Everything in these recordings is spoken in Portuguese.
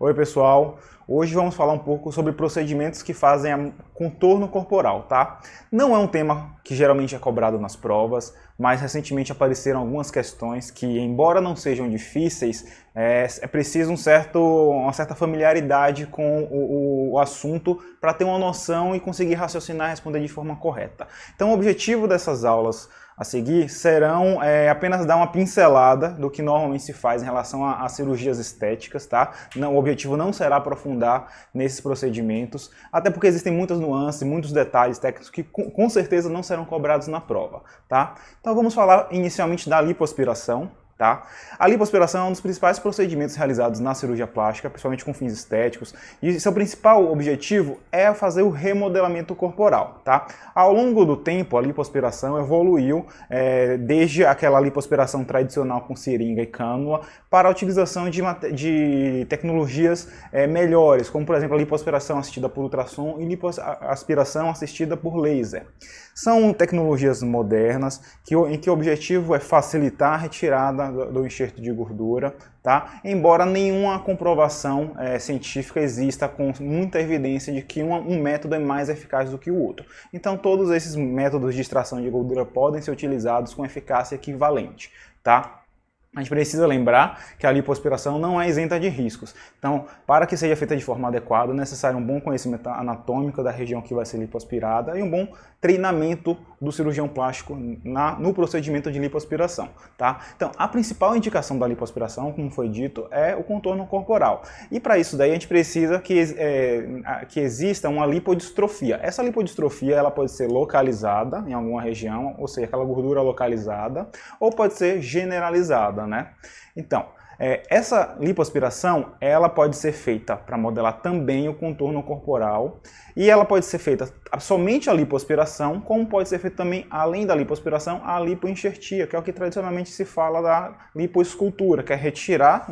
Oi pessoal, hoje vamos falar um pouco sobre procedimentos que fazem contorno corporal, tá? Não é um tema que geralmente é cobrado nas provas, mas recentemente apareceram algumas questões que, embora não sejam difíceis, é, é preciso um certo, uma certa familiaridade com o, o, o assunto para ter uma noção e conseguir raciocinar e responder de forma correta. Então o objetivo dessas aulas a seguir serão é, apenas dar uma pincelada do que normalmente se faz em relação a, a cirurgias estéticas, tá? Não, o objetivo não será aprofundar nesses procedimentos, até porque existem muitas nuances, muitos detalhes técnicos que com, com certeza não serão cobrados na prova, tá? Então vamos falar inicialmente da lipoaspiração, Tá? A lipoaspiração é um dos principais procedimentos realizados na cirurgia plástica, principalmente com fins estéticos, e seu é principal objetivo é fazer o remodelamento corporal. Tá? Ao longo do tempo, a lipoaspiração evoluiu é, desde aquela lipoaspiração tradicional com seringa e cânula para a utilização de, de tecnologias é, melhores, como por exemplo a lipoaspiração assistida por ultrassom e lipoaspiração assistida por laser. São tecnologias modernas que, em que o objetivo é facilitar a retirada do enxerto de gordura, tá? embora nenhuma comprovação é, científica exista com muita evidência de que uma, um método é mais eficaz do que o outro. Então todos esses métodos de extração de gordura podem ser utilizados com eficácia equivalente. Tá? A gente precisa lembrar que a lipoaspiração não é isenta de riscos. Então, para que seja feita de forma adequada, é necessário um bom conhecimento anatômico da região que vai ser lipoaspirada e um bom treinamento do cirurgião plástico na, no procedimento de lipoaspiração. Tá? Então, a principal indicação da lipoaspiração, como foi dito, é o contorno corporal. E para isso daí a gente precisa que, é, que exista uma lipodistrofia. Essa lipodistrofia ela pode ser localizada em alguma região, ou seja, aquela gordura localizada, ou pode ser generalizada né? Então, é, essa lipoaspiração, ela pode ser feita para modelar também o contorno corporal e ela pode ser feita somente a lipoaspiração, como pode ser feito também, além da lipoaspiração, a lipoenxertia, que é o que tradicionalmente se fala da lipoescultura, que é retirar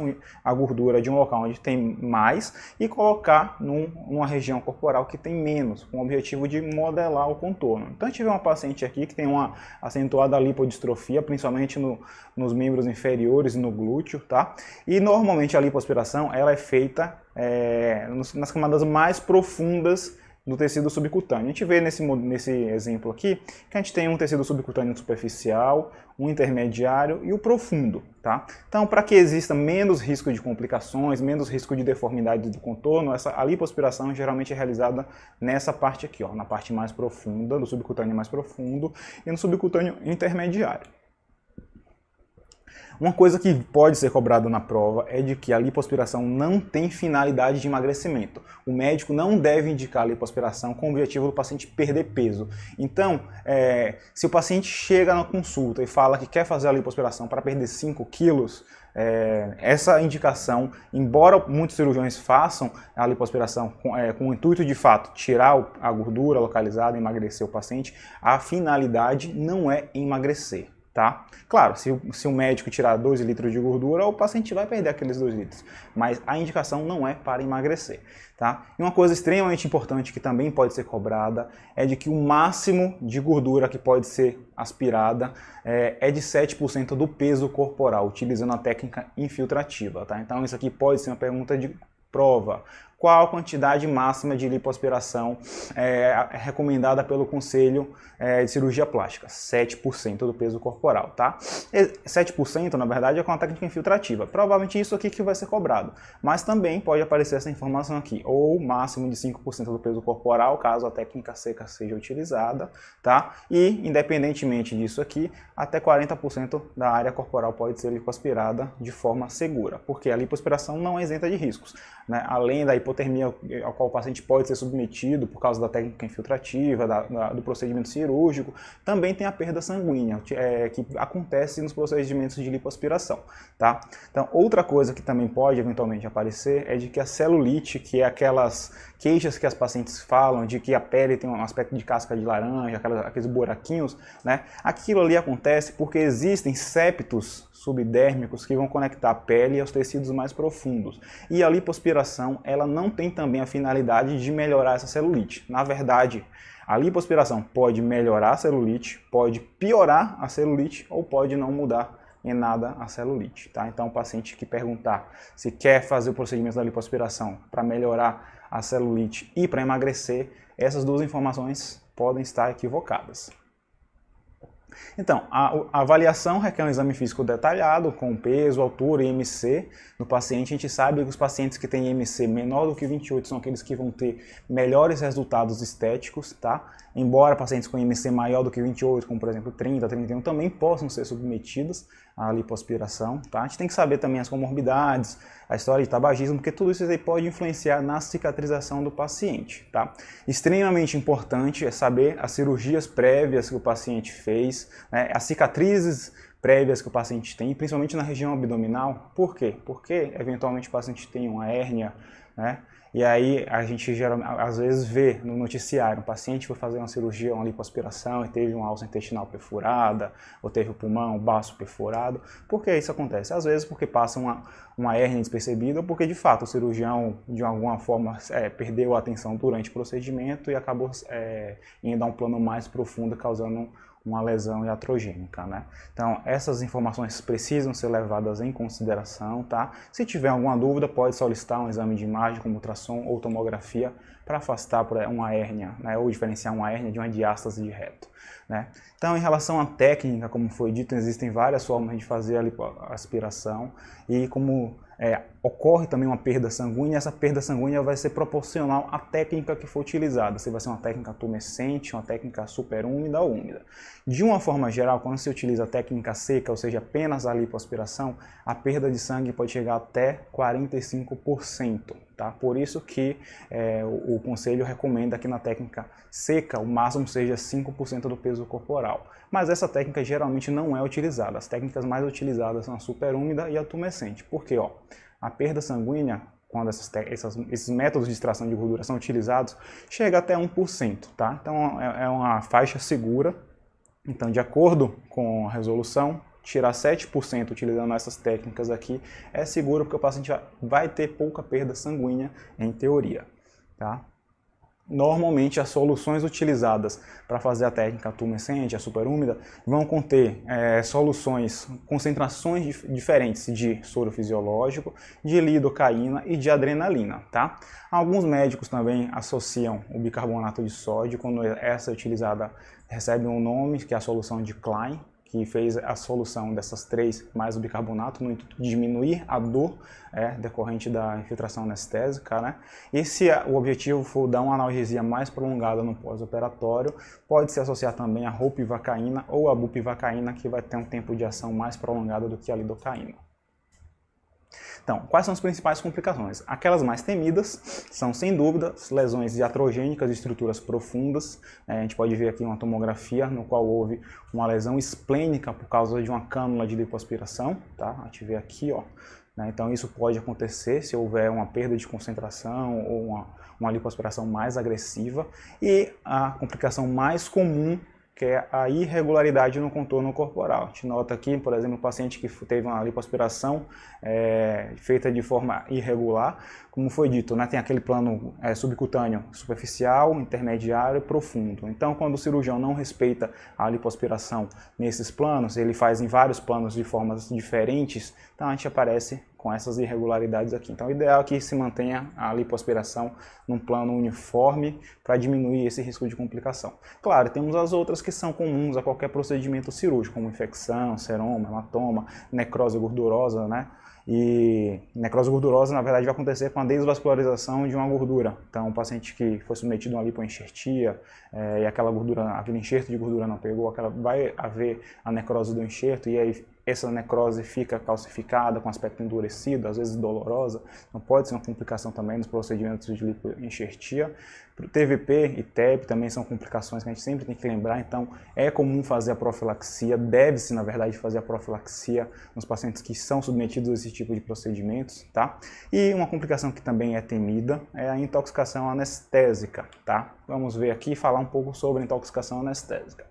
a gordura de um local onde tem mais e colocar numa região corporal que tem menos, com o objetivo de modelar o contorno. Então, a gente vê uma paciente aqui que tem uma acentuada lipodistrofia, principalmente no, nos membros inferiores e no glúteo, tá? E normalmente a lipoaspiração ela é feita é, nas camadas mais profundas do tecido subcutâneo. A gente vê nesse, nesse exemplo aqui que a gente tem um tecido subcutâneo superficial, um intermediário e o profundo. Tá? Então, para que exista menos risco de complicações, menos risco de deformidade do contorno, essa, a lipoaspiração geralmente é realizada nessa parte aqui, ó, na parte mais profunda, do subcutâneo mais profundo e no subcutâneo intermediário. Uma coisa que pode ser cobrada na prova é de que a lipoaspiração não tem finalidade de emagrecimento. O médico não deve indicar a lipoaspiração com o objetivo do paciente perder peso. Então, é, se o paciente chega na consulta e fala que quer fazer a lipoaspiração para perder 5 quilos, é, essa indicação, embora muitos cirurgiões façam a lipoaspiração com, é, com o intuito de fato tirar a gordura localizada, emagrecer o paciente, a finalidade não é emagrecer. Tá? Claro, se, se um médico tirar 2 litros de gordura, o paciente vai perder aqueles 2 litros, mas a indicação não é para emagrecer. Tá? E uma coisa extremamente importante que também pode ser cobrada é de que o máximo de gordura que pode ser aspirada é, é de 7% do peso corporal, utilizando a técnica infiltrativa. Tá? Então, isso aqui pode ser uma pergunta de prova, qual a quantidade máxima de lipoaspiração é, recomendada pelo Conselho é, de Cirurgia Plástica, 7% do peso corporal, tá? 7% na verdade é com a técnica infiltrativa, provavelmente isso aqui que vai ser cobrado, mas também pode aparecer essa informação aqui, ou máximo de 5% do peso corporal, caso a técnica seca seja utilizada, tá? E independentemente disso aqui, até 40% da área corporal pode ser lipoaspirada de forma segura, porque a lipoaspiração não é isenta de riscos, né? Além da hipotermia ao qual o paciente pode ser submetido por causa da técnica infiltrativa, da, da, do procedimento cirúrgico, também tem a perda sanguínea, é, que acontece nos procedimentos de lipoaspiração. Tá? Então, outra coisa que também pode eventualmente aparecer é de que a celulite, que é aquelas queixas que as pacientes falam de que a pele tem um aspecto de casca de laranja, aquelas, aqueles buraquinhos, né? aquilo ali acontece porque existem septos subdérmicos que vão conectar a pele aos tecidos mais profundos. E a lipoaspiração, ela não tem também a finalidade de melhorar essa celulite. Na verdade, a lipoaspiração pode melhorar a celulite, pode piorar a celulite ou pode não mudar em nada a celulite, tá? Então, o paciente que perguntar se quer fazer o procedimento da lipoaspiração para melhorar a celulite e para emagrecer, essas duas informações podem estar equivocadas. Então, a, a avaliação requer um exame físico detalhado, com peso, altura e IMC No paciente. A gente sabe que os pacientes que têm IMC menor do que 28 são aqueles que vão ter melhores resultados estéticos, tá? embora pacientes com IMC maior do que 28, como por exemplo 30, 31, também possam ser submetidos à lipoaspiração. Tá? A gente tem que saber também as comorbidades, a história de tabagismo, porque tudo isso aí pode influenciar na cicatrização do paciente. Tá? Extremamente importante é saber as cirurgias prévias que o paciente fez, né? as cicatrizes prévias que o paciente tem, principalmente na região abdominal. Por quê? Porque eventualmente o paciente tem uma hérnia, né? E aí a gente geralmente, às vezes vê no noticiário, um paciente foi fazer uma cirurgia, uma lipoaspiração e teve uma alça intestinal perfurada, ou teve o pulmão, o baço perfurado. Por que isso acontece? Às vezes porque passa uma, uma hérnia despercebida, ou porque de fato o cirurgião de alguma forma é, perdeu a atenção durante o procedimento e acabou é, indo a um plano mais profundo, causando uma lesão iatrogênica, né? Então, essas informações precisam ser levadas em consideração, tá? Se tiver alguma dúvida, pode solicitar um exame de imagem, como ultrassom ou tomografia, para afastar eh, uma hérnia, né? Ou diferenciar uma hérnia de uma diástase de reto, né? Então, em relação à técnica, como foi dito, existem várias formas de fazer a aspiração e como é, ocorre também uma perda sanguínea, essa perda sanguínea vai ser proporcional à técnica que for utilizada, se vai ser uma técnica tumescente, uma técnica super úmida ou úmida. De uma forma geral, quando se utiliza a técnica seca, ou seja, apenas a lipoaspiração, a perda de sangue pode chegar até 45%. Tá? Por isso que é, o, o, conselho recomenda que na técnica seca o máximo seja 5% do peso corporal. Mas essa técnica geralmente não é utilizada. As técnicas mais utilizadas são a superúmida e a tumescente. Por quê? Ó, a perda sanguínea, quando essas, essas, esses métodos de extração de gordura são utilizados, chega até 1%. Tá? Então é, é uma faixa segura. Então, de acordo com a resolução tirar 7% utilizando essas técnicas aqui é seguro porque o paciente vai ter pouca perda sanguínea em teoria, tá? Normalmente as soluções utilizadas para fazer a técnica tumescente, a superúmida, vão conter é, soluções, concentrações dif diferentes de soro fisiológico, de lidocaína e de adrenalina, tá? Alguns médicos também associam o bicarbonato de sódio quando essa é utilizada recebe um nome que é a solução de Klein, que fez a solução dessas três mais o bicarbonato no intuito de diminuir a dor é, decorrente da infiltração anestésica, né? E se o objetivo for dar uma analgesia mais prolongada no pós-operatório, pode se associar também a ropivacaína ou a bupivacaína, que vai ter um tempo de ação mais prolongado do que a lidocaína. Então, quais são as principais complicações? Aquelas mais temidas são, sem dúvida, lesões iatrogênicas de estruturas profundas. Né? A gente pode ver aqui uma tomografia no qual houve uma lesão esplênica por causa de uma cânula de lipoaspiração, tá? A gente vê aqui, ó. Né? Então, isso pode acontecer se houver uma perda de concentração ou uma, uma lipoaspiração mais agressiva. E a complicação mais comum que é a irregularidade no contorno corporal. A gente nota aqui, por exemplo, o paciente que teve uma lipoaspiração é, feita de forma irregular, como foi dito, né, tem aquele plano é, subcutâneo superficial, intermediário e profundo. Então, quando o cirurgião não respeita a lipoaspiração nesses planos, ele faz em vários planos de formas diferentes, então a gente aparece com essas irregularidades aqui. Então, o ideal é que se mantenha a lipoaspiração num plano uniforme para diminuir esse risco de complicação. Claro, temos as outras que são comuns a qualquer procedimento cirúrgico, como infecção, seroma, hematoma, necrose gordurosa, né? E necrose gordurosa, na verdade, vai acontecer com a desvascularização de uma gordura. Então, o paciente que foi submetido a uma lipoenxertia é, e aquela gordura, aquele enxerto de gordura não pegou, aquela, vai haver a necrose do enxerto e aí essa necrose fica calcificada, com aspecto endurecido, às vezes dolorosa, não pode ser uma complicação também nos procedimentos de lipoenxertia. Para o TVP e TEP também são complicações que a gente sempre tem que lembrar, então é comum fazer a profilaxia, deve-se, na verdade, fazer a profilaxia nos pacientes que são submetidos a esse tipo de procedimentos, tá? E uma complicação que também é temida é a intoxicação anestésica, tá? Vamos ver aqui e falar um pouco sobre intoxicação anestésica.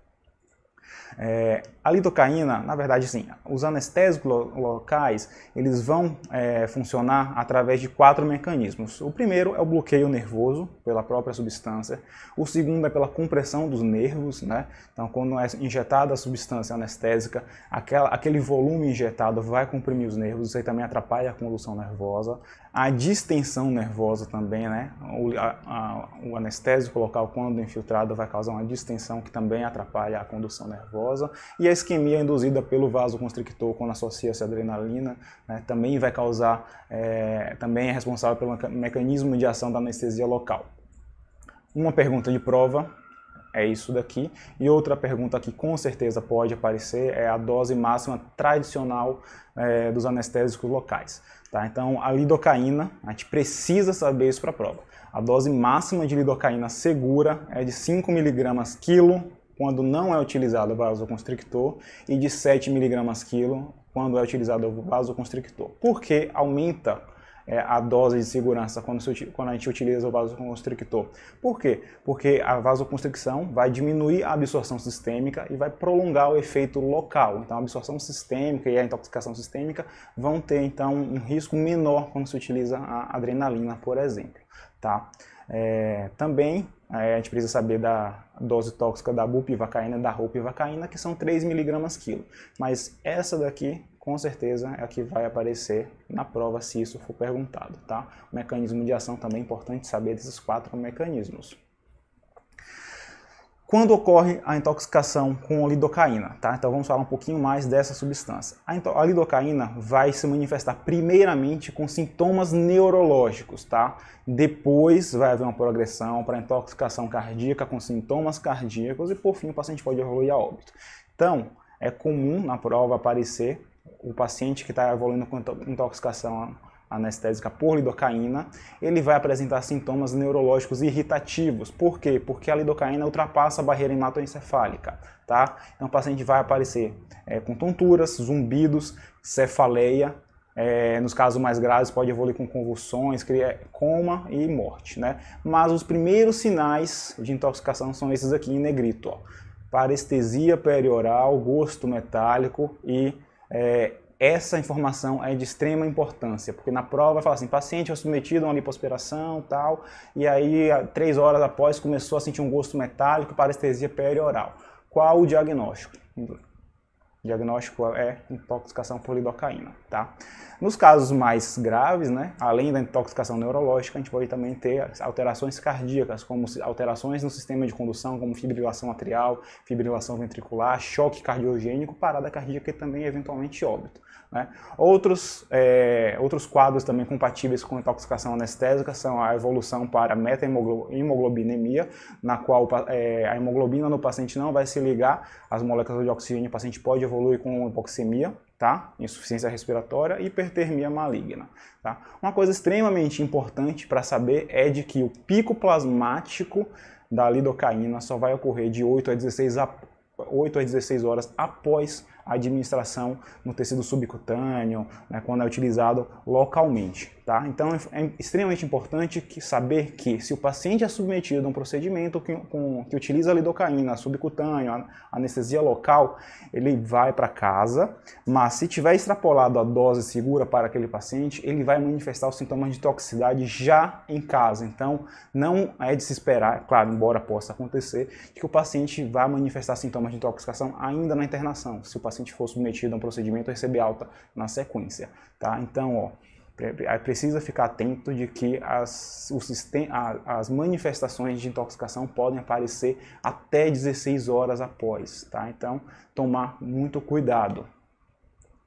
É, a lidocaína, na verdade, sim, os anestésicos lo locais, eles vão é, funcionar através de quatro mecanismos. O primeiro é o bloqueio nervoso pela própria substância. O segundo é pela compressão dos nervos, né? Então, quando é injetada a substância anestésica, aquela, aquele volume injetado vai comprimir os nervos, isso aí também atrapalha a condução nervosa a distensão nervosa também, né? O, a, a, o, anestésico local, quando infiltrado, vai causar uma distensão que também atrapalha a condução nervosa. E a isquemia induzida pelo vasoconstrictor, quando associa-se à adrenalina, né? também vai causar, é, também é responsável pelo mecanismo de ação da anestesia local. Uma pergunta de prova é isso daqui. E outra pergunta que com certeza pode aparecer é a dose máxima tradicional é, dos anestésicos locais. Tá? Então, a lidocaína, a gente precisa saber isso para a prova. A dose máxima de lidocaína segura é de 5 mg quilo quando não é utilizado o vasoconstrictor e de 7 mg quilo quando é utilizado o vasoconstrictor, porque aumenta é, a dose de segurança quando, se, quando a gente utiliza o vasoconstrictor. Por quê? Porque a vasoconstricção vai diminuir a absorção sistêmica e vai prolongar o efeito local. Então, a absorção sistêmica e a intoxicação sistêmica vão ter, então, um risco menor quando se utiliza a adrenalina, por exemplo. Tá? É, também é, a gente precisa saber da dose tóxica da bupivacaína e da ropivacaína, que são 3 miligramas quilo. Mas essa daqui com certeza é a que vai aparecer na prova se isso for perguntado, tá? O mecanismo de ação também é importante saber desses quatro mecanismos. Quando ocorre a intoxicação com lidocaína, tá? Então vamos falar um pouquinho mais dessa substância. A, lidocaína vai se manifestar primeiramente com sintomas neurológicos, tá? Depois vai haver uma progressão para intoxicação cardíaca com sintomas cardíacos e por fim o paciente pode evoluir a óbito. Então, é comum na prova aparecer o paciente que está evoluindo com intoxicação anestésica por lidocaína, ele vai apresentar sintomas neurológicos irritativos. Por quê? Porque a lidocaína ultrapassa a barreira hematoencefálica, tá? Então o paciente vai aparecer é, com tonturas, zumbidos, cefaleia, é, nos casos mais graves pode evoluir com convulsões, cria coma e morte, né? Mas os primeiros sinais de intoxicação são esses aqui em negrito, ó. Parestesia perioral, gosto metálico e é, essa informação é de extrema importância, porque na prova vai falar assim, paciente foi submetido a uma lipoaspiração tal, e aí três horas após começou a sentir um gosto metálico, parestesia perioral. Qual o diagnóstico? diagnóstico é intoxicação por lidocaína, tá? Nos casos mais graves, né, além da intoxicação neurológica, a gente pode também ter alterações cardíacas, como alterações no sistema de condução, como fibrilação atrial, fibrilação ventricular, choque cardiogênico, parada cardíaca e também eventualmente óbito. Né? Outros, é, outros quadros também compatíveis com intoxicação anestésica são a evolução para meta-hemoglobinemia, na qual é, a hemoglobina no paciente não vai se ligar às moléculas de oxigênio, o paciente pode evoluir com hipoxemia, tá? Insuficiência respiratória e hipertermia maligna, tá? Uma coisa extremamente importante para saber é de que o pico plasmático da lidocaína só vai ocorrer de 8 a 16, a, 8 a 16 horas após administração no tecido subcutâneo, né, quando é utilizado localmente. Tá? Então é, é extremamente importante que saber que se o paciente é submetido a um procedimento que, com, que utiliza a lidocaína subcutânea, anestesia local, ele vai para casa, mas se tiver extrapolado a dose segura para aquele paciente, ele vai manifestar os sintomas de toxicidade já em casa. Então não é de se esperar, é claro, embora possa acontecer, que o paciente vá manifestar sintomas de intoxicação ainda na internação. Se o paciente paciente for submetido a um procedimento receber alta na sequência, tá? Então, ó, precisa ficar atento de que as, o sistema, as manifestações de intoxicação podem aparecer até 16 horas após, tá? Então, tomar muito cuidado.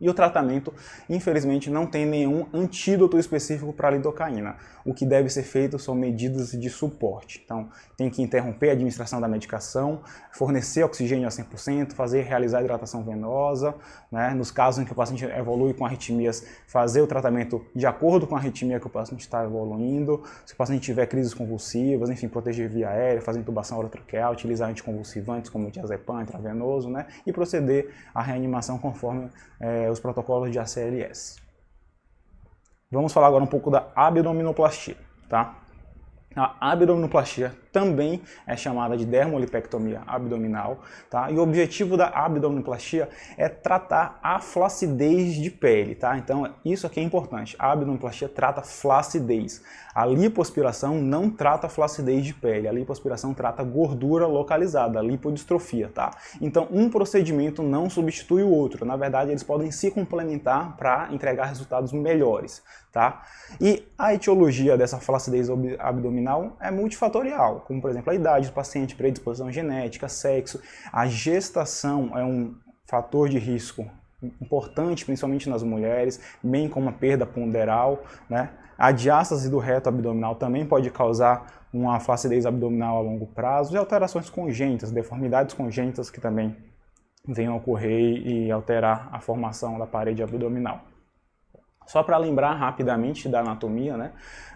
E o tratamento, infelizmente, não tem nenhum antídoto específico para a lidocaína. O que deve ser feito são medidas de suporte. Então, tem que interromper a administração da medicação, fornecer oxigênio a 100%, fazer realizar hidratação venosa, né? nos casos em que o paciente evolui com arritmias, fazer o tratamento de acordo com a arritmia que o paciente está evoluindo. Se o paciente tiver crises convulsivas, enfim, proteger via aérea, fazer intubação orotraqueal, utilizar anticonvulsivantes como diazepam, intravenoso, né? e proceder à reanimação conforme é, é, os protocolos de ACLS. Vamos falar agora um pouco da abdominoplastia, tá? A abdominoplastia também é chamada de dermolipectomia abdominal, tá? E o objetivo da abdominoplastia é tratar a flacidez de pele, tá? Então, isso aqui é importante. A abdominoplastia trata flacidez. A lipoaspiração não trata flacidez de pele. A lipoaspiração trata gordura localizada, lipodistrofia, tá? Então, um procedimento não substitui o outro. Na verdade, eles podem se complementar para entregar resultados melhores, tá? E a etiologia dessa flacidez abdominal é multifatorial como por exemplo a idade do paciente, predisposição genética, sexo. A gestação é um fator de risco importante, principalmente nas mulheres, bem como a perda ponderal, né? A diástase do reto abdominal também pode causar uma flacidez abdominal a longo prazo e alterações congênitas, deformidades congênitas que também venham a ocorrer e alterar a formação da parede abdominal. Só para lembrar rapidamente da anatomia né,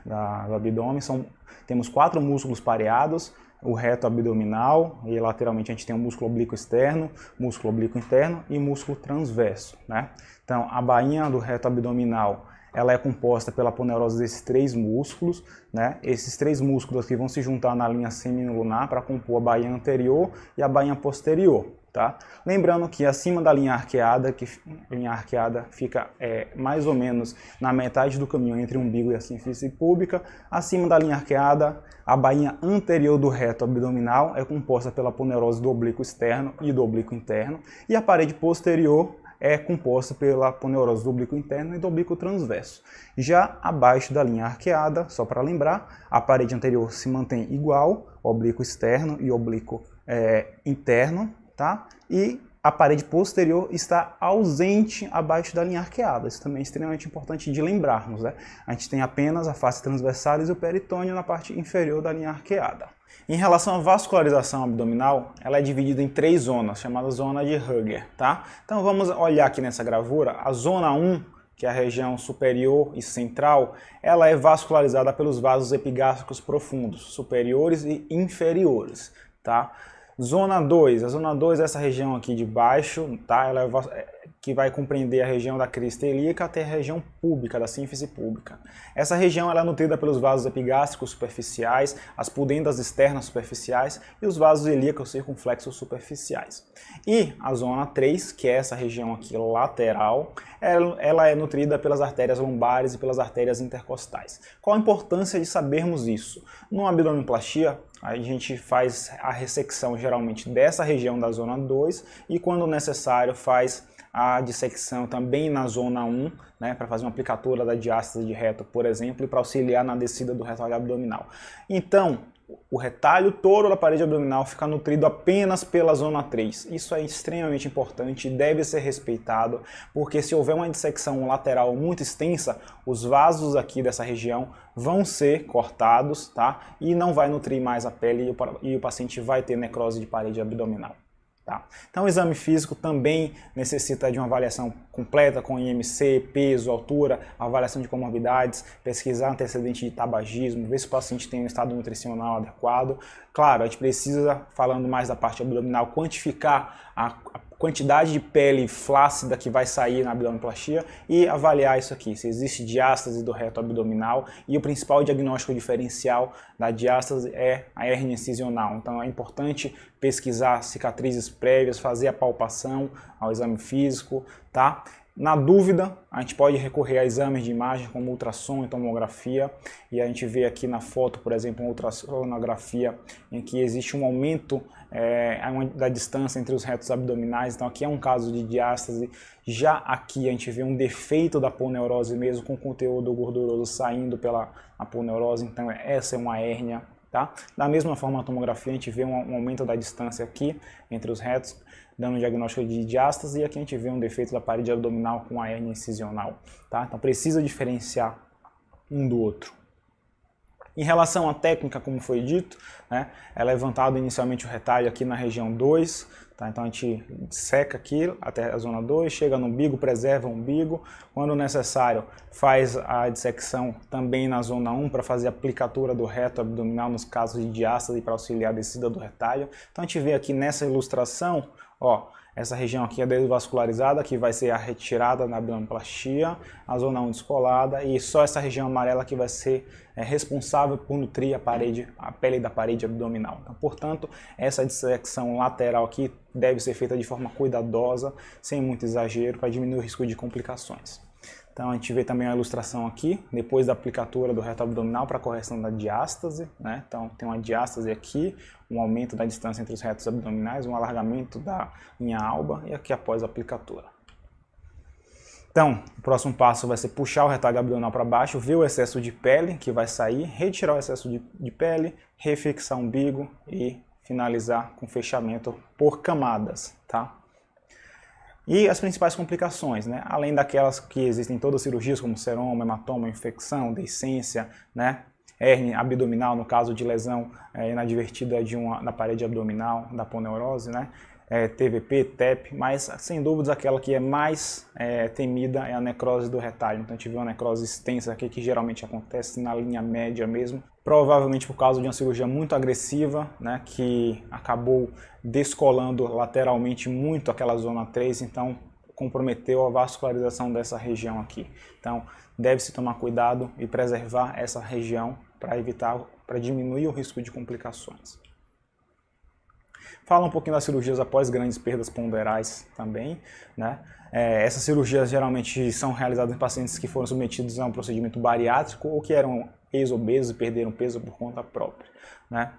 da, do abdômen, são, temos quatro músculos pareados, o reto abdominal e lateralmente a gente tem o músculo oblíquo externo, músculo oblíquo interno e músculo transverso. Né? Então, a bainha do reto abdominal ela é composta pela poneurose desses três músculos, né? Esses três músculos aqui vão se juntar na linha seminolunar para compor a bainha anterior e a bainha posterior. Tá? Lembrando que acima da linha arqueada, que linha arqueada fica é, mais ou menos na metade do caminho entre umbigo e a sífice pública, acima da linha arqueada, a bainha anterior do reto abdominal é composta pela ponerose do oblíquo externo e do oblíquo interno, e a parede posterior é composta pela poneurose do oblíquo interno e do oblíquo transverso. Já abaixo da linha arqueada, só para lembrar, a parede anterior se mantém igual, oblíquo externo e oblíquo é, interno, tá? E a parede posterior está ausente abaixo da linha arqueada. Isso também é extremamente importante de lembrarmos, né? A gente tem apenas a face transversalis e o peritônio na parte inferior da linha arqueada. Em relação à vascularização abdominal, ela é dividida em três zonas, chamada zona de Hugger, tá? Então vamos olhar aqui nessa gravura, a zona 1, que é a região superior e central, ela é vascularizada pelos vasos epigástricos profundos, superiores e inferiores, tá? Zona 2, a zona 2 é essa região aqui de baixo, tá? Ela é que vai compreender a região da crista ilíaca até a região pública, da sínfise pública. Essa região ela é nutrida pelos vasos epigástricos superficiais, as pudendas externas superficiais e os vasos ilíacos circunflexos superficiais. E a zona 3, que é essa região aqui lateral, ela é nutrida pelas artérias lombares e pelas artérias intercostais. Qual a importância de sabermos isso? No abdominoplastia, a gente faz a ressecção geralmente dessa região da zona 2 e quando necessário faz a dissecção também na zona 1, né, para fazer uma aplicatura da diástase de reto, por exemplo, e para auxiliar na descida do retalho abdominal. Então, o retalho todo da parede abdominal fica nutrido apenas pela zona 3. Isso é extremamente importante e deve ser respeitado, porque se houver uma dissecção lateral muito extensa, os vasos aqui dessa região vão ser cortados, tá? E não vai nutrir mais a pele e o paciente vai ter necrose de parede abdominal. Tá. Então, o exame físico também necessita de uma avaliação completa com IMC, peso, altura, avaliação de comorbidades, pesquisar antecedente de tabagismo, ver se o paciente tem um estado nutricional adequado. Claro, a gente precisa, falando mais da parte abdominal, quantificar a, a quantidade de pele flácida que vai sair na abdominoplastia e avaliar isso aqui, se existe diástase do reto abdominal e o principal diagnóstico diferencial da diástase é a hernia incisional. Então é importante pesquisar cicatrizes prévias, fazer a palpação ao exame físico, tá? Na dúvida, a gente pode recorrer a exames de imagem como ultrassom e tomografia, e a gente vê aqui na foto, por exemplo, uma ultrassonografia em que existe um aumento é, da distância entre os retos abdominais. Então aqui é um caso de diástase. Já aqui a gente vê um defeito da poneurose mesmo, com conteúdo gorduroso saindo pela poneurose. Então essa é uma hérnia. Tá? Da mesma forma, a tomografia a gente vê um aumento da distância aqui entre os retos, dando um diagnóstico de diástase, e aqui a gente vê um defeito da parede abdominal com a hérnia incisional. Tá? Então precisa diferenciar um do outro. Em relação à técnica, como foi dito, né, é levantado inicialmente o retalho aqui na região 2, tá? então a gente seca aqui até a zona 2, chega no umbigo, preserva o umbigo, quando necessário faz a dissecção também na zona 1 um, para fazer a aplicatura do reto abdominal nos casos de diástase para auxiliar a descida do retalho. Então a gente vê aqui nessa ilustração, ó, essa região aqui é desvascularizada, que vai ser a retirada na abdominoplastia, a zona 1 descolada, e só essa região amarela que vai ser é, responsável por nutrir a parede, a pele da parede abdominal. Então, portanto, essa dissecção lateral aqui deve ser feita de forma cuidadosa, sem muito exagero, para diminuir o risco de complicações. Então a gente vê também a ilustração aqui, depois da aplicatura do reto abdominal para correção da diástase, né? Então tem uma diástase aqui, um aumento da distância entre os retos abdominais, um alargamento da linha alba e aqui após a aplicatura. Então, o próximo passo vai ser puxar o retalho abdominal para baixo, ver o excesso de pele que vai sair, retirar o excesso de, de pele, refixar o umbigo e finalizar com fechamento por camadas, tá? E as principais complicações, né? além daquelas que existem em todas as cirurgias, como seroma, hematoma, infecção, decência, né? hernia abdominal, no caso de lesão é, inadvertida de uma, da parede abdominal, da poneurose, né? É, TVP, TEP, mas sem dúvidas aquela que é mais é, temida é a necrose do retalho. Então, tive uma necrose extensa aqui que geralmente acontece na linha média mesmo, provavelmente por causa de uma cirurgia muito agressiva, né, que acabou descolando lateralmente muito aquela zona 3, então comprometeu a vascularização dessa região aqui. Então, deve-se tomar cuidado e preservar essa região para evitar, para diminuir o risco de complicações. Fala um pouquinho das cirurgias após grandes perdas ponderais também, né? É, essas cirurgias geralmente são realizadas em pacientes que foram submetidos a um procedimento bariátrico ou que eram ex-obesos e perderam peso por conta própria. Né?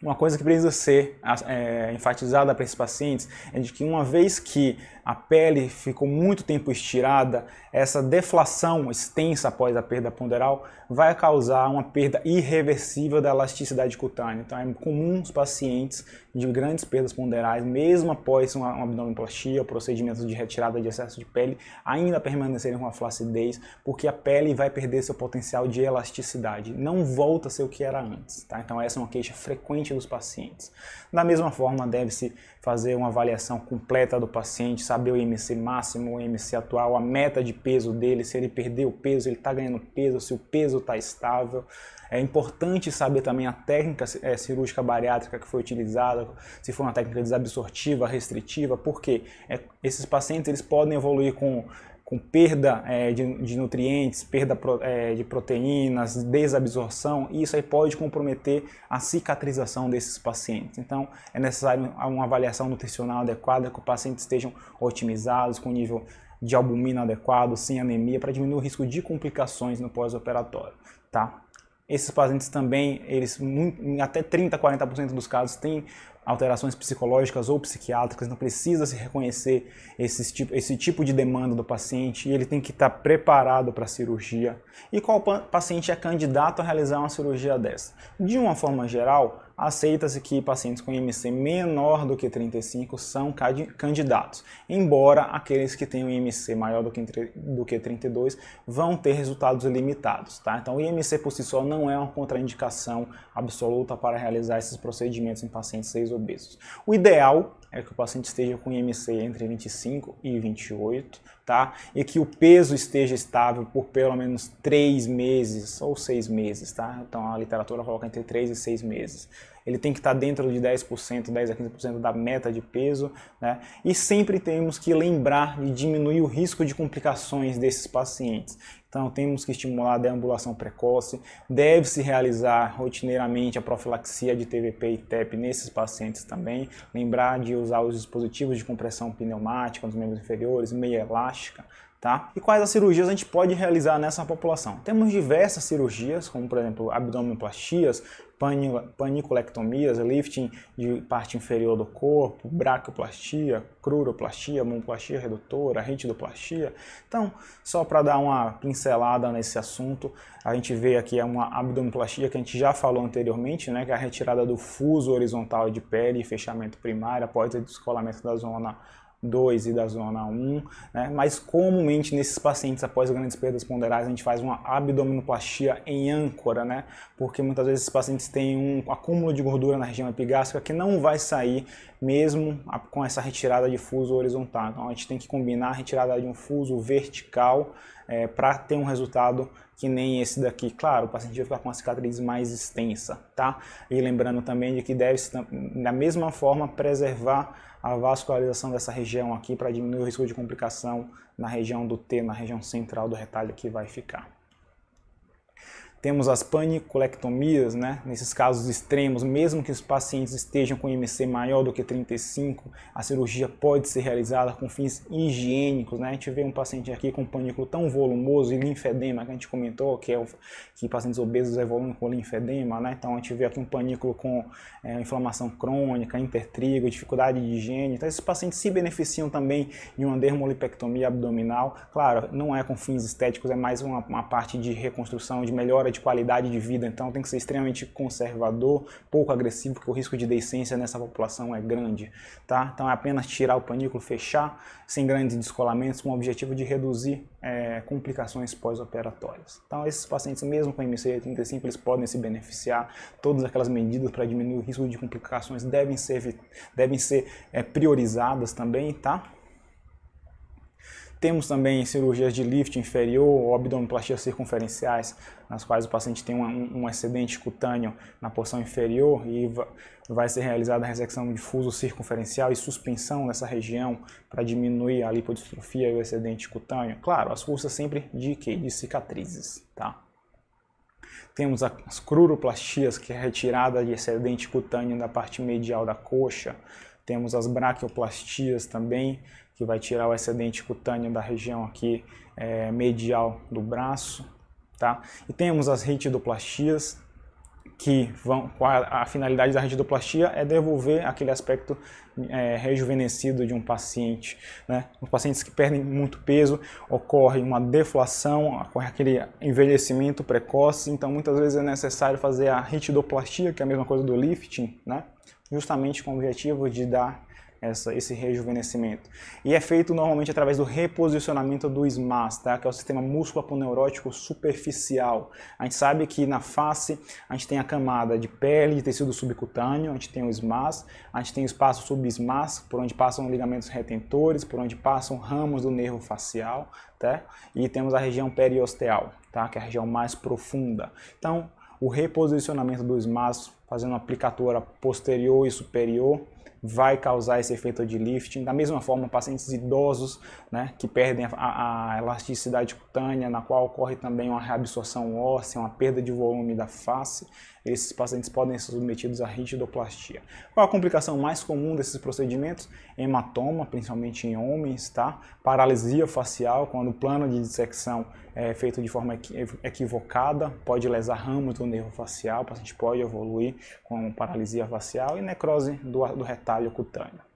Uma coisa que precisa ser é, enfatizada para esses pacientes é de que uma vez que a pele ficou muito tempo estirada, essa deflação extensa após a perda ponderal vai causar uma perda irreversível da elasticidade cutânea. Então é comum os pacientes de grandes perdas ponderais, mesmo após uma, uma abdominoplastia procedimentos de retirada de excesso de pele, ainda permanecerem com a flacidez, porque a pele vai perder seu potencial de elasticidade, não volta a ser o que era antes. Tá? Então essa é uma queixa frequente dos pacientes. Da mesma forma, deve-se fazer uma avaliação completa do paciente, saber o IMC máximo, o IMC atual, a meta de peso dele, se ele perdeu peso, ele está ganhando peso, se o peso está estável. É importante saber também a técnica é, cirúrgica bariátrica que foi utilizada, se foi uma técnica desabsortiva, restritiva, porque é, esses pacientes eles podem evoluir com com perda é, de, de, nutrientes, perda é, de proteínas, desabsorção, e isso aí pode comprometer a cicatrização desses pacientes. Então, é necessário uma avaliação nutricional adequada, que os pacientes estejam otimizados, com nível de albumina adequado, sem anemia, para diminuir o risco de complicações no pós-operatório, tá? Esses pacientes também, eles em até 30, 40% dos casos têm alterações psicológicas ou psiquiátricas, não precisa se reconhecer esse tipo, esse tipo de demanda do paciente e ele tem que estar preparado para a cirurgia. E qual paciente é candidato a realizar uma cirurgia dessa? De uma forma geral, aceita-se que pacientes com IMC menor do que 35 são candidatos, embora aqueles que têm um IMC maior do que, do que 32 vão ter resultados limitados. Tá? Então, o IMC por si só não é uma contraindicação absoluta para realizar esses procedimentos em pacientes obesos. O ideal é que o paciente esteja com IMC entre 25 e 28, tá? E que o peso esteja estável por pelo menos 3 meses ou 6 meses, tá? Então a literatura coloca entre 3 e 6 meses. Ele tem que estar dentro de 10%, 10 a 15% da meta de peso, né? E sempre temos que lembrar de diminuir o risco de complicações desses pacientes. Então, temos que estimular a deambulação precoce, deve-se realizar rotineiramente a profilaxia de TVP e TEP nesses pacientes também, lembrar de usar os dispositivos de compressão pneumática nos membros inferiores, meia elástica, Tá? E quais as cirurgias a gente pode realizar nessa população? Temos diversas cirurgias, como por exemplo abdominoplastias, paniculectomias, lifting de parte inferior do corpo, braquioplastia, cruroplastia, monoplastia redutora, retidoplastia. Então, só para dar uma pincelada nesse assunto, a gente vê aqui uma abdominoplastia que a gente já falou anteriormente, né, que é a retirada do fuso horizontal de pele e fechamento primário após o descolamento da zona 2 e da zona 1, né? mas comumente nesses pacientes após grandes perdas ponderais a gente faz uma abdominoplastia em âncora, né? porque muitas vezes esses pacientes têm um acúmulo de gordura na região epigástrica que não vai sair mesmo com essa retirada de fuso horizontal. Então a gente tem que combinar a retirada de um fuso vertical é, para ter um resultado que nem esse daqui. Claro, o paciente vai ficar com uma cicatriz mais extensa, tá? E lembrando também de que deve, da mesma forma, preservar a vascularização dessa região aqui para diminuir o risco de complicação na região do T, na região central do retalho que vai ficar. Temos as panicolectomias, né? nesses casos extremos, mesmo que os pacientes estejam com IMC maior do que 35, a cirurgia pode ser realizada com fins higiênicos. Né? A gente vê um paciente aqui com um panículo tão volumoso e linfedema, que a gente comentou, que é o, que pacientes obesos evoluem com linfedema. Né? Então a gente vê aqui um panículo com é, inflamação crônica, intertrigo, dificuldade de higiene. Então esses pacientes se beneficiam também de uma dermolipectomia abdominal. Claro, não é com fins estéticos, é mais uma, uma parte de reconstrução, de melhora de de qualidade de vida, então tem que ser extremamente conservador, pouco agressivo, porque o risco de decência nessa população é grande, tá? Então é apenas tirar o panículo, fechar, sem grandes descolamentos, com o objetivo de reduzir é, complicações pós-operatórias. Então esses pacientes, mesmo com mc 35, eles podem se beneficiar, todas aquelas medidas para diminuir o risco de complicações devem ser, devem ser é, priorizadas também, tá? Temos também cirurgias de lift inferior, abdominoplastias circunferenciais, nas quais o paciente tem um, um excedente cutâneo na porção inferior e vai ser realizada a ressecção de fuso circunferencial e suspensão nessa região para diminuir a lipodistrofia e o excedente cutâneo. Claro, as forças sempre de, de cicatrizes, tá? Temos as cruroplastias, que é a retirada de excedente cutâneo da parte medial da coxa. Temos as braquioplastias também, que vai tirar o excedente cutâneo da região aqui é, medial do braço, tá? E temos as retidoplastias, que vão, a, finalidade da retidoplastia é devolver aquele aspecto é, rejuvenescido de um paciente. Né? Os pacientes que perdem muito peso, ocorre uma deflação, ocorre aquele envelhecimento precoce, então muitas vezes é necessário fazer a retidoplastia, que é a mesma coisa do lifting, né? justamente com o objetivo de dar essa, esse rejuvenescimento. E é feito normalmente através do reposicionamento do SMAS, tá? que é o sistema músculo-aponeurótico superficial. A gente sabe que na face a gente tem a camada de pele, de tecido subcutâneo, a gente tem o SMAS, a gente tem o espaço sub-SMAS, por onde passam ligamentos retentores, por onde passam ramos do nervo facial, tá? e temos a região periosteal, tá? que é a região mais profunda. Então, o reposicionamento do SMAS, fazendo uma aplicatura posterior e superior, vai causar esse efeito de lifting. Da mesma forma, pacientes idosos, né, que perdem a, a elasticidade cutânea, na qual ocorre também uma reabsorção óssea, uma perda de volume da face. Esses pacientes podem ser submetidos à ritidoplastia. Qual a complicação mais comum desses procedimentos? Hematoma, principalmente em homens, tá? Paralisia facial, quando o plano de dissecção é feito de forma equivocada, pode lesar ramos do nervo facial, o paciente pode evoluir com paralisia facial e necrose do, do retalho cutâneo.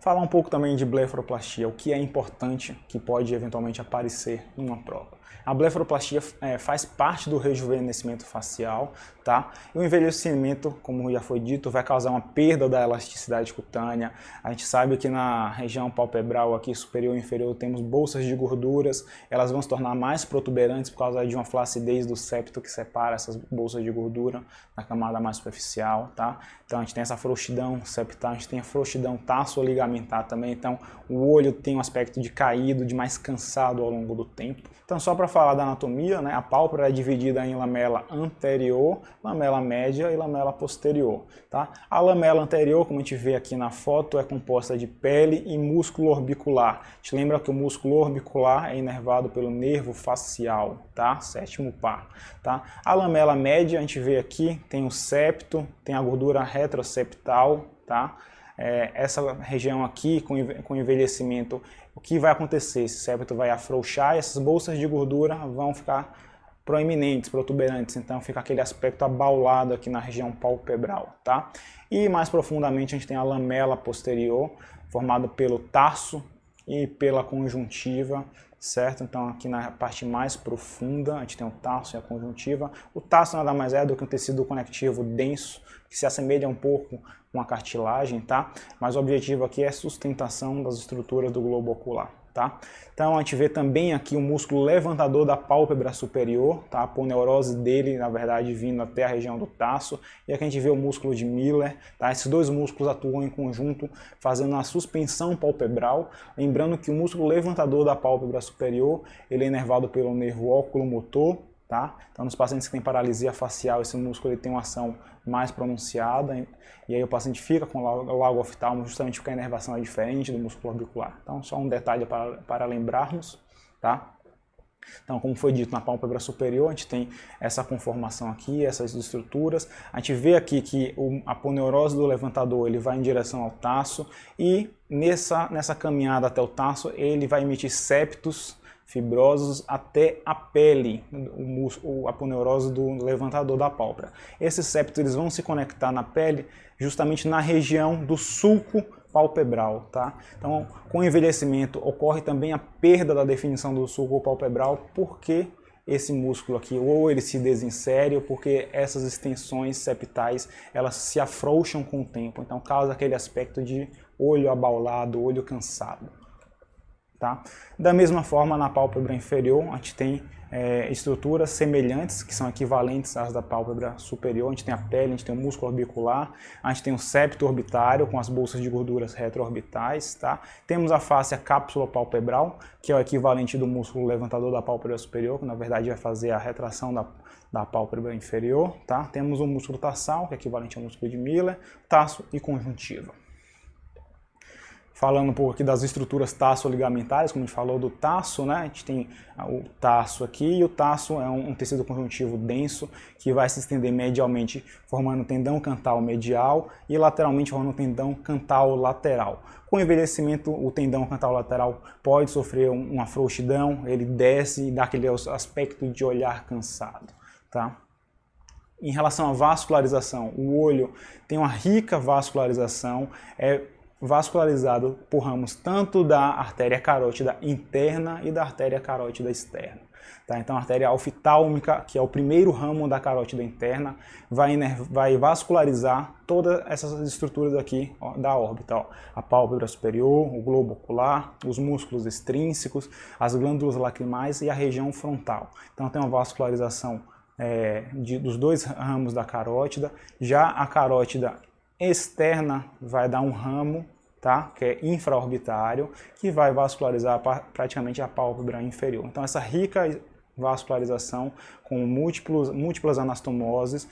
Falar um pouco também de blefaroplastia, o que é importante que pode eventualmente aparecer numa prova. A blefaroplastia é, faz parte do rejuvenescimento facial, tá? E o envelhecimento, como já foi dito, vai causar uma perda da elasticidade cutânea. A gente sabe que na região palpebral aqui superior e inferior temos bolsas de gorduras, elas vão se tornar mais protuberantes por causa de uma flacidez do septo que separa essas bolsas de gordura na camada mais superficial, tá? Então a gente tem essa frouxidão septal, a gente tem a frouxidão tasso-ligamentar também, então o olho tem um aspecto de caído, de mais cansado ao longo do tempo. Então, só para falar da anatomia, né, a pálpebra é dividida em lamela anterior, lamela média e lamela posterior. Tá? A lamela anterior, como a gente vê aqui na foto, é composta de pele e músculo orbicular. Te lembra que o músculo orbicular é inervado pelo nervo facial, tá? sétimo par. Tá? A lamela média, a gente vê aqui, tem o septo, tem a gordura retroceptal, tá? É, essa região aqui, com, com envelhecimento, o que vai acontecer? Esse septo vai afrouxar e essas bolsas de gordura vão ficar proeminentes, protuberantes, então fica aquele aspecto abaulado aqui na região palpebral, tá? E mais profundamente a gente tem a lamela posterior, formada pelo tarso e pela conjuntiva, certo? Então aqui na parte mais profunda a gente tem o tarso e a conjuntiva. O tarso nada mais é do que um tecido conectivo denso que se assemelha um pouco uma cartilagem, tá? Mas o objetivo aqui é sustentação das estruturas do globo ocular. Tá? Então a gente vê também aqui o músculo levantador da pálpebra superior, tá? A poneurose dele, na verdade, vindo até a região do taço. E aqui a gente vê o músculo de Miller, tá? Esses dois músculos atuam em conjunto, fazendo a suspensão palpebral. Lembrando que o músculo levantador da pálpebra superior, ele é nervado pelo nervo óculomotor, Tá? Então, nos pacientes que têm paralisia facial, esse músculo ele tem uma ação mais pronunciada e aí o paciente fica com lago oftalmo justamente porque a inervação é diferente do músculo orbicular. Então, só um detalhe para, para lembrarmos, tá? Então, como foi dito, na pálpebra superior a gente tem essa conformação aqui, essas estruturas. A gente vê aqui que o, a poneurose do levantador ele vai em direção ao taço e nessa, nessa caminhada até o taço ele vai emitir septos fibrosos até a pele, o músculo, a pneurose do levantador da pálpebra. Esses septos eles vão se conectar na pele justamente na região do sulco palpebral, tá? Então, com o envelhecimento ocorre também a perda da definição do sulco palpebral, porque esse músculo aqui, ou ele se desinsere, ou porque essas extensões septais, elas se afrouxam com o tempo, então causa aquele aspecto de olho abaulado, olho cansado. Tá? Da mesma forma, na pálpebra inferior, a gente tem é, estruturas semelhantes, que são equivalentes às da pálpebra superior. A gente tem a pele, a gente tem o músculo orbicular, a gente tem o septo orbitário com as bolsas de gorduras retroorbitais. Tá? Temos a face, a cápsula palpebral, que é o equivalente do músculo levantador da pálpebra superior, que na verdade vai fazer a retração da, da pálpebra inferior. Tá? Temos o músculo tarsal, que é equivalente ao músculo de Miller, tasso e conjuntiva falando um pouco aqui das estruturas tasso-ligamentares, como a gente falou do tasso, né? A gente tem ah, o tasso aqui e o tasso é um, tecido conjuntivo denso que vai se estender medialmente formando tendão cantal medial e lateralmente formando tendão cantal lateral. Com o envelhecimento, o tendão cantal lateral pode sofrer uma frouxidão, ele desce e dá aquele aspecto de olhar cansado, tá? Em relação à vascularização, o olho tem uma rica vascularização, é vascularizado por ramos tanto da artéria carótida interna e da artéria carótida externa. Tá? Então, a artéria oftálmica, que é o primeiro ramo da carótida interna, vai, vai vascularizar todas essas estruturas aqui ó, da órbita. Ó. A pálpebra superior, o globo ocular, os músculos extrínsecos, as glândulas lacrimais e a região frontal. Então, tem uma vascularização é, de, dos dois ramos da carótida. Já a carótida externa vai dar um ramo, tá? que é infraorbitário, que vai vascularizar praticamente a pálpebra inferior. Então essa rica vascularização com múltiplos, múltiplas anastomoses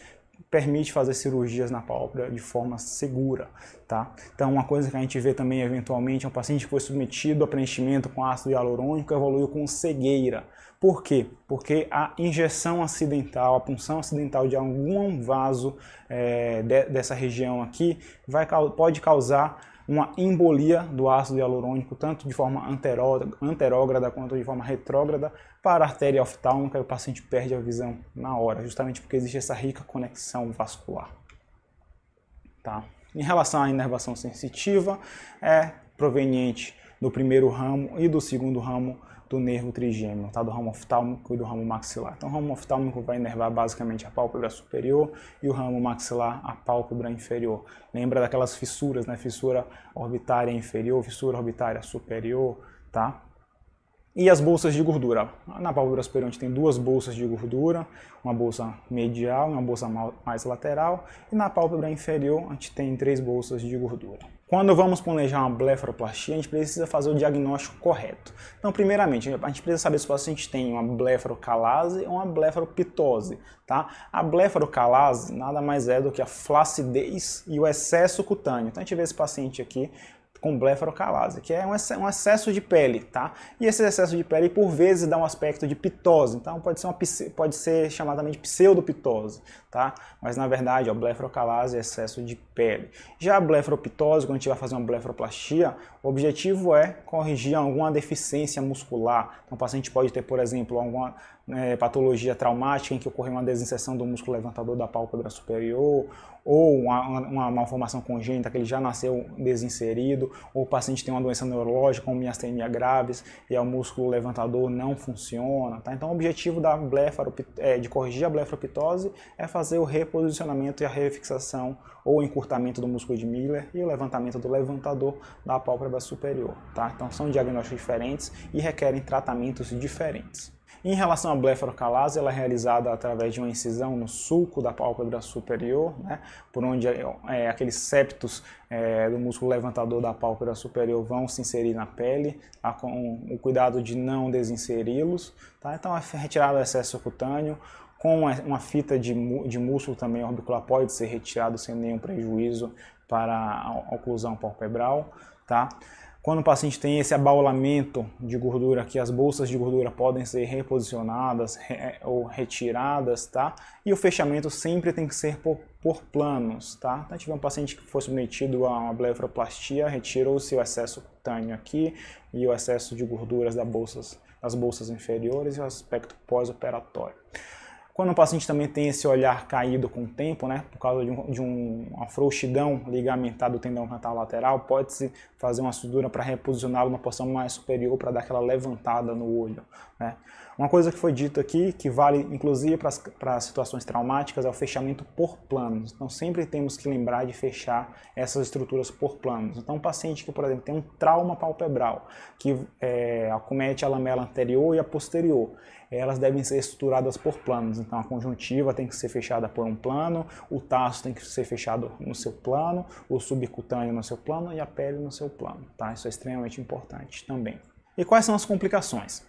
permite fazer cirurgias na pálpebra de forma segura, tá? Então, uma coisa que a gente vê também eventualmente é um paciente que foi submetido a preenchimento com ácido hialurônico evoluiu com cegueira. Por quê? Porque a injeção acidental, a punção acidental de algum vaso é, de, dessa região aqui vai, pode causar uma embolia do ácido hialurônico, tanto de forma anterógrada quanto de forma retrógrada, para a artéria oftálmica e o paciente perde a visão na hora, justamente porque existe essa rica conexão vascular. Tá? Em relação à inervação sensitiva, é proveniente do primeiro ramo e do segundo ramo do nervo trigêmeo, tá? do ramo oftálmico e do ramo maxilar. Então, o ramo oftálmico vai inervar basicamente a pálpebra superior e o ramo maxilar a pálpebra inferior. Lembra daquelas fissuras, né? Fissura orbitária inferior, fissura orbitária superior, tá? E as bolsas de gordura. Na pálpebra superior a gente tem duas bolsas de gordura, uma bolsa medial e uma bolsa mais lateral. E na pálpebra inferior a gente tem três bolsas de gordura. Quando vamos planejar uma blefaroplastia, a gente precisa fazer o diagnóstico correto. Então, primeiramente, a gente precisa saber se o paciente tem uma blefarocalase ou uma blefaropitose, tá? A blefarocalase nada mais é do que a flacidez e o excesso cutâneo. Então, a gente vê esse paciente aqui com blefarocalase, que é um excesso de pele, tá? E esse excesso de pele, por vezes, dá um aspecto de pitose, então pode ser, uma, pode ser chamada também de pseudopitose, tá? Mas, na verdade, ó, blefarocalase é excesso de pele. Já a blefaropitose, quando a gente vai fazer uma blefaroplastia, o objetivo é corrigir alguma deficiência muscular. Então, o paciente pode ter, por exemplo, alguma né, patologia traumática em que ocorreu uma desinserção do músculo levantador da pálpebra superior, ou uma, uma malformação congênita, que ele já nasceu desinserido, ou o paciente tem uma doença neurológica, como miastenia graves, e o músculo levantador não funciona. Tá? Então, o objetivo da é, de corrigir a blefaropitose é fazer o reposicionamento e a refixação ou encurtamento do músculo de Miller e o levantamento do levantador da pálpebra superior. Tá? Então, são diagnósticos diferentes e requerem tratamentos diferentes. Em relação à blefarocalase, ela é realizada através de uma incisão no sulco da pálpebra superior, né, por onde é, aqueles septos é, do músculo levantador da pálpebra superior vão se inserir na pele, tá, com o cuidado de não desinseri-los. Tá? Então é retirado o excesso cutâneo, com uma fita de, de músculo também orbicular pode ser retirado sem nenhum prejuízo para a oclusão palpebral. Tá? Quando o paciente tem esse abaulamento de gordura, que as bolsas de gordura podem ser reposicionadas re, é, ou retiradas, tá? E o fechamento sempre tem que ser por, por planos, tá? Então, tive um paciente que foi submetido a uma blefaroplastia, retirou-se o excesso cutâneo aqui e o excesso de gorduras das bolsas, das bolsas inferiores e o aspecto pós-operatório. Quando o paciente também tem esse olhar caído com o tempo, né, por causa de, um, de um, uma frouxidão ligamentar do tendão cantar lateral, pode-se fazer uma sutura para reposicioná-lo na posição mais superior para dar aquela levantada no olho. Né. Uma coisa que foi dita aqui, que vale inclusive para situações traumáticas, é o fechamento por planos. Então sempre temos que lembrar de fechar essas estruturas por planos. Então um paciente que, por exemplo, tem um trauma palpebral, que é, acomete a lamela anterior e a posterior, elas devem ser estruturadas por planos. Então a conjuntiva tem que ser fechada por um plano, o taço tem que ser fechado no seu plano, o subcutâneo no seu plano e a pele no seu plano. Tá? Isso é extremamente importante também. E quais são as complicações?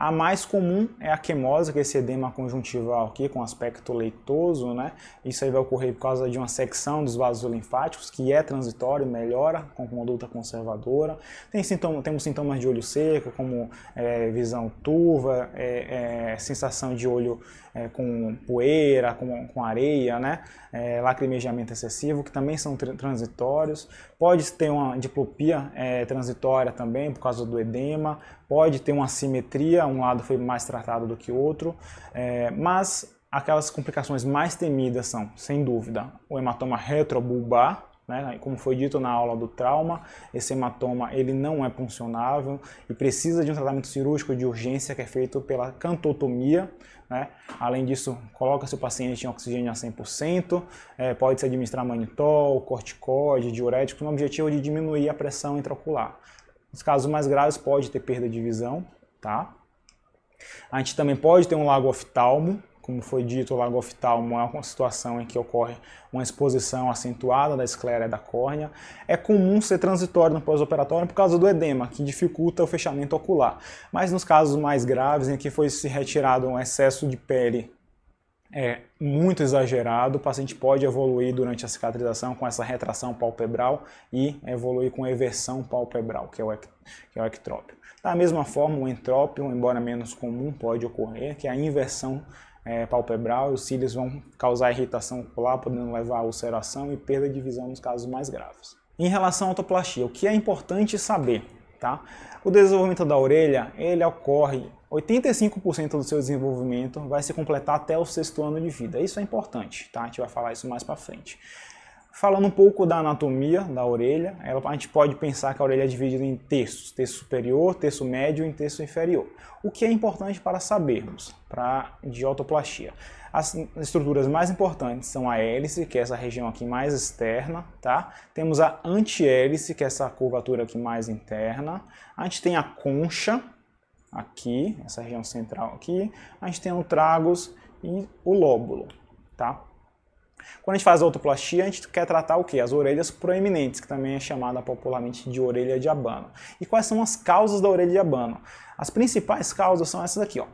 A mais comum é a quemosa, que é esse edema conjuntival aqui com aspecto leitoso, né? Isso aí vai ocorrer por causa de uma secção dos vasos linfáticos, que é transitório, melhora com conduta conservadora. Tem sintoma, temos sintomas de olho seco, como é, visão turva, é, é, sensação de olho é, com poeira, com, com areia, né? É, lacrimejamento excessivo, que também são tr transitórios. Pode ter uma diplopia é, transitória também, por causa do edema. Pode ter uma simetria, um lado foi mais tratado do que o outro. É, mas aquelas complicações mais temidas são, sem dúvida, o hematoma retrobulbar, né? Como foi dito na aula do trauma, esse hematoma ele não é funcionável e precisa de um tratamento cirúrgico de urgência que é feito pela cantotomia. Né? Além disso, coloca seu paciente em oxigênio a 100%, é, pode-se administrar manitol, corticoide, diurético, com o objetivo de diminuir a pressão intraocular. Nos casos mais graves, pode ter perda de visão, tá? A gente também pode ter um lago oftalmo, como foi dito, o lagoftalmo é uma situação em que ocorre uma exposição acentuada da esclera e da córnea. É comum ser transitório no pós-operatório por causa do edema, que dificulta o fechamento ocular. Mas nos casos mais graves, em que foi se retirado um excesso de pele é muito exagerado, o paciente pode evoluir durante a cicatrização com essa retração palpebral e evoluir com eversão palpebral, que é o, que é o ectrópio. Da mesma forma, o entrópio, embora menos comum, pode ocorrer, que é a inversão é, palpebral e os cílios vão causar irritação ocular, podendo levar a ulceração e perda de visão nos casos mais graves. Em relação à otoplastia, o que é importante saber? Tá? O desenvolvimento da orelha, ele ocorre, 85% do seu desenvolvimento vai se completar até o sexto ano de vida. Isso é importante, tá? A gente vai falar isso mais para frente. Falando um pouco da anatomia da orelha, ela, a gente pode pensar que a orelha é dividida em terços, terço superior, terço médio e terço inferior. O que é importante para sabermos para de otoplastia? As estruturas mais importantes são a hélice, que é essa região aqui mais externa, tá? Temos a antihélice, que é essa curvatura aqui mais interna. A gente tem a concha, aqui, essa região central aqui. A gente tem o tragos e o lóbulo, tá? Quando a gente faz a otoplastia, a gente quer tratar o que? As orelhas proeminentes, que também é chamada popularmente de orelha de abano. E quais são as causas da orelha de abano? As principais causas são essas aqui, ó.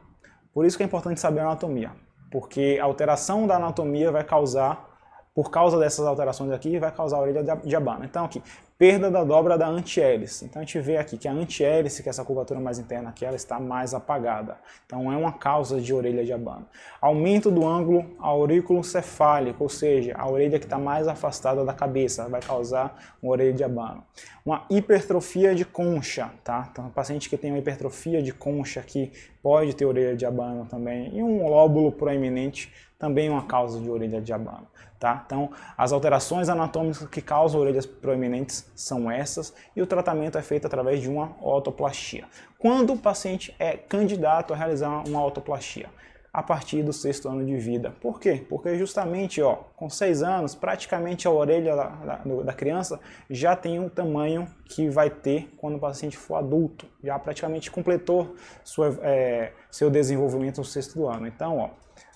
Por isso que é importante saber a anatomia, porque a alteração da anatomia vai causar, por causa dessas alterações aqui, vai causar a orelha de abano. Então aqui, perda da dobra da anti-hélice. Então a gente vê aqui que a anti-hélice, que é essa curvatura mais interna aqui, ela está mais apagada. Então é uma causa de orelha de abano. Aumento do ângulo aurículo-cefálico, ou seja, a orelha que está mais afastada da cabeça, vai causar uma orelha de abano. Uma hipertrofia de concha, tá? Então paciente que tem uma hipertrofia de concha aqui pode ter orelha de abano também, e um lóbulo proeminente também é uma causa de orelha de abano. Tá? Então, as alterações anatômicas que causam orelhas proeminentes são essas e o tratamento é feito através de uma otoplastia. Quando o paciente é candidato a realizar uma otoplastia? a partir do sexto ano de vida. Por quê? Porque justamente ó, com seis anos, praticamente a orelha da, da, da criança já tem um tamanho que vai ter quando o paciente for adulto. Já praticamente completou sua, é, seu desenvolvimento no sexto ano. Então, ó,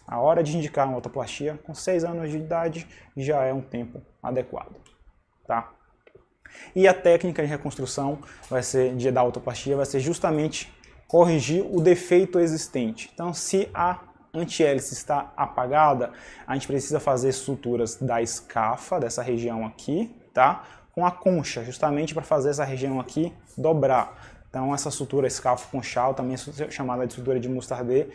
a hora de indicar uma otoplastia com seis anos de idade já é um tempo adequado. Tá? E a técnica de reconstrução vai ser, de, da otoplastia vai ser justamente corrigir o defeito existente. Então, se a anti-hélice está apagada, a gente precisa fazer suturas da escafa, dessa região aqui, tá? Com a concha, justamente para fazer essa região aqui dobrar. Então essa sutura escafa conchal, também chamada de sutura de mustardê,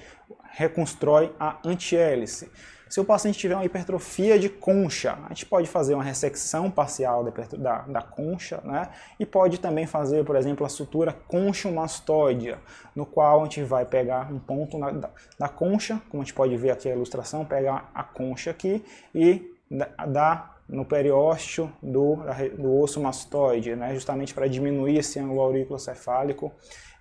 reconstrói a anti-hélice. Se o paciente tiver uma hipertrofia de concha, a gente pode fazer uma ressecção parcial da, da concha, né? E pode também fazer, por exemplo, a sutura conchomastoidea, no qual a gente vai pegar um ponto na, da, da, concha, como a gente pode ver aqui a ilustração, pegar a concha aqui e dar no periósteo do, do osso mastoide, né? Justamente para diminuir esse ângulo aurículo-cefálico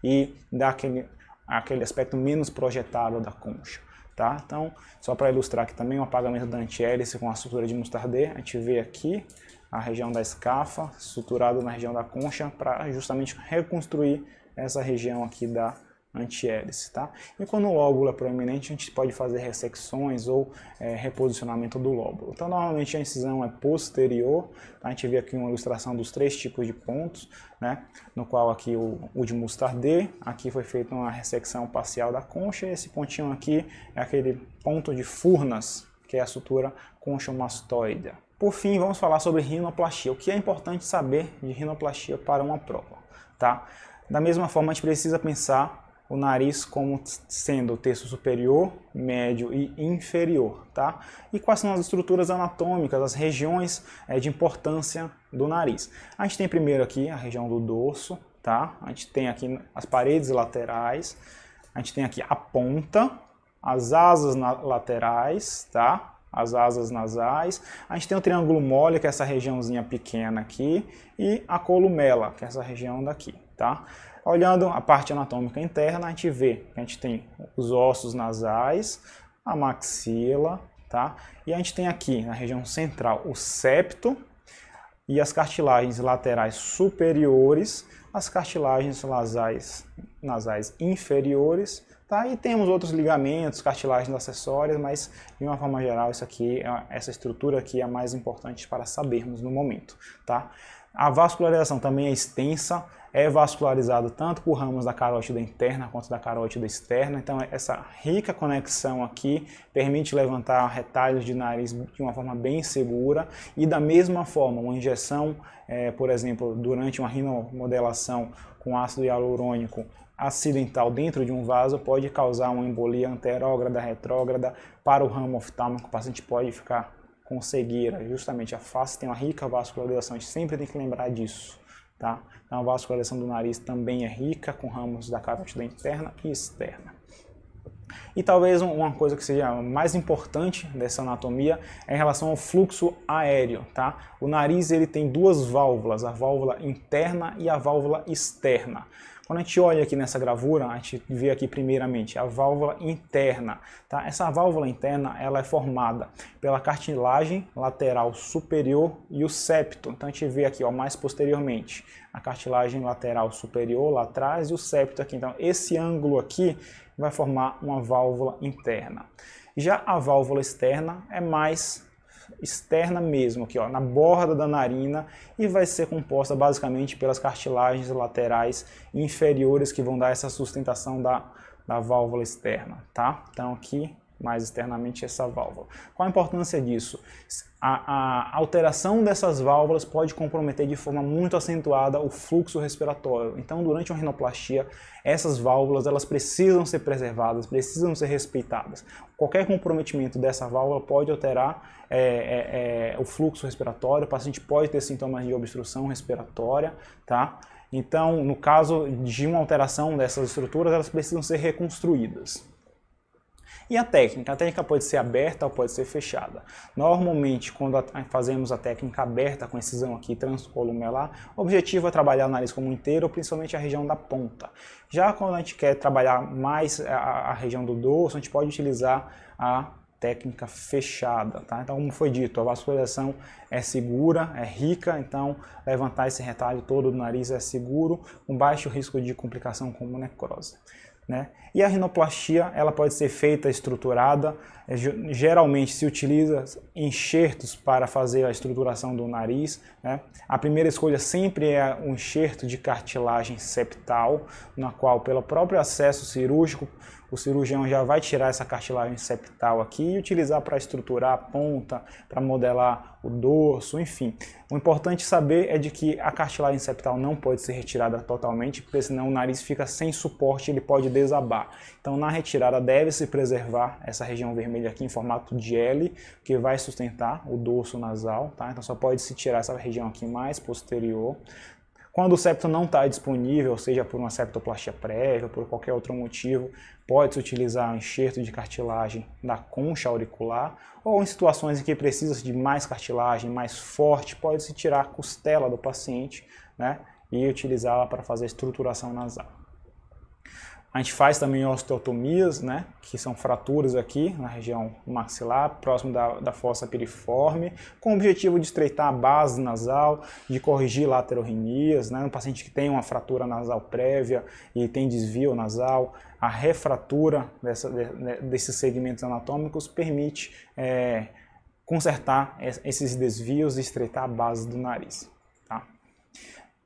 e dar aquele, aquele aspecto menos projetado da concha. Tá? Então, só para ilustrar aqui também o apagamento da anti-hélice com a sutura de mustardê, a gente vê aqui a região da escafa suturada na região da concha para justamente reconstruir essa região aqui da antihélice, tá? E quando o lóbulo é proeminente, a gente pode fazer ressecções ou é, reposicionamento do lóbulo. Então, normalmente a incisão é posterior, tá? a gente vê aqui uma ilustração dos três tipos de pontos, né? No qual aqui o, o de mustard D, aqui foi feita uma ressecção parcial da concha, e esse pontinho aqui é aquele ponto de Furnas, que é a sutura conchomastoidea. Por fim, vamos falar sobre rinoplastia. O que é importante saber de rinoplastia para uma prova, tá? Da mesma forma, a gente precisa pensar o nariz como sendo o terço superior, médio e inferior, tá? E quais são as estruturas anatômicas, as regiões é, de importância do nariz? A gente tem primeiro aqui a região do dorso, tá? A gente tem aqui as paredes laterais, a gente tem aqui a ponta, as asas laterais, tá? As asas nasais. A gente tem o triângulo mole, que é essa regiãozinha pequena aqui, e a columela, que é essa região daqui, tá? Olhando a parte anatômica interna, a gente vê que a gente tem os ossos nasais, a maxila, tá? E a gente tem aqui na região central o septo e as cartilagens laterais superiores, as cartilagens nasais, nasais inferiores, tá? E temos outros ligamentos, cartilagens acessórias, mas de uma forma geral isso aqui, é essa estrutura aqui é a mais importante para sabermos no momento, tá? A vascularização também é extensa, é vascularizado tanto por ramos da carótida interna quanto da carótida externa. Então, essa rica conexão aqui permite levantar retalhos de nariz de uma forma bem segura e, da mesma forma, uma injeção, é, por exemplo, durante uma rinomodelação com ácido hialurônico acidental dentro de um vaso pode causar uma embolia anterógrada, retrógrada para o ramo oftálmico. O paciente pode ficar com cegueira. Justamente a face tem uma rica vascularização, a gente sempre tem que lembrar disso. Tá? Então, a vascularização do nariz também é rica, com ramos da cavidade interna e externa. E talvez uma coisa que seja mais importante dessa anatomia é em relação ao fluxo aéreo, tá? O nariz ele tem duas válvulas, a válvula interna e a válvula externa. Quando a gente olha aqui nessa gravura, a gente vê aqui primeiramente a válvula interna. Tá? Essa válvula interna ela é formada pela cartilagem lateral superior e o septo. Então a gente vê aqui ó, mais posteriormente a cartilagem lateral superior lá atrás e o septo aqui. Então esse ângulo aqui vai formar uma válvula interna. Já a válvula externa é mais externa mesmo, aqui ó, na borda da narina, e vai ser composta basicamente pelas cartilagens laterais inferiores que vão dar essa sustentação da, da válvula externa, tá? Então aqui mais externamente essa válvula. Qual a importância disso? A, a, alteração dessas válvulas pode comprometer de forma muito acentuada o fluxo respiratório. Então, durante uma rinoplastia, essas válvulas elas precisam ser preservadas, precisam ser respeitadas. Qualquer comprometimento dessa válvula pode alterar é, é, é, o fluxo respiratório. O paciente pode ter sintomas de obstrução respiratória, tá? Então, no caso de uma alteração dessas estruturas, elas precisam ser reconstruídas. E a técnica? A técnica pode ser aberta ou pode ser fechada. Normalmente, quando fazemos a técnica aberta com incisão aqui transcolumelar, o objetivo é trabalhar o nariz como inteiro inteiro, principalmente a região da ponta. Já quando a gente quer trabalhar mais a, a região do dorso, a gente pode utilizar a técnica fechada, tá? Então, como foi dito, a vascularização é segura, é rica, então levantar esse retalho todo do nariz é seguro, com baixo risco de complicação como necrose. Né? E a rinoplastia ela pode ser feita estruturada, é, geralmente se utiliza enxertos para fazer a estruturação do nariz. Né? A primeira escolha sempre é um enxerto de cartilagem septal, na qual, pelo próprio acesso cirúrgico, o cirurgião já vai tirar essa cartilagem septal aqui e utilizar para estruturar a ponta, para modelar o dorso, enfim. O importante saber é de que a cartilagem septal não pode ser retirada totalmente, porque senão o nariz fica sem suporte, ele pode desabar. Então, na retirada deve-se preservar essa região vermelha aqui em formato de L, que vai sustentar o dorso nasal, tá? Então só pode se tirar essa região aqui mais posterior. Quando o septo não está disponível, seja por uma septoplastia prévia, por qualquer outro motivo, pode-se utilizar um enxerto de cartilagem da concha auricular, ou em situações em que precisa de mais cartilagem, mais forte, pode-se tirar a costela do paciente né, e utilizá-la para fazer estruturação nasal. A gente faz também osteotomias, né, que são fraturas aqui na região maxilar, próximo da, da fossa piriforme, com o objetivo de estreitar a base nasal, de corrigir laterorrinias, né, no paciente que tem uma fratura nasal prévia e tem desvio nasal, a refratura dessa, de, desses segmentos anatômicos permite é, consertar esses desvios e estreitar a base do nariz. Tá?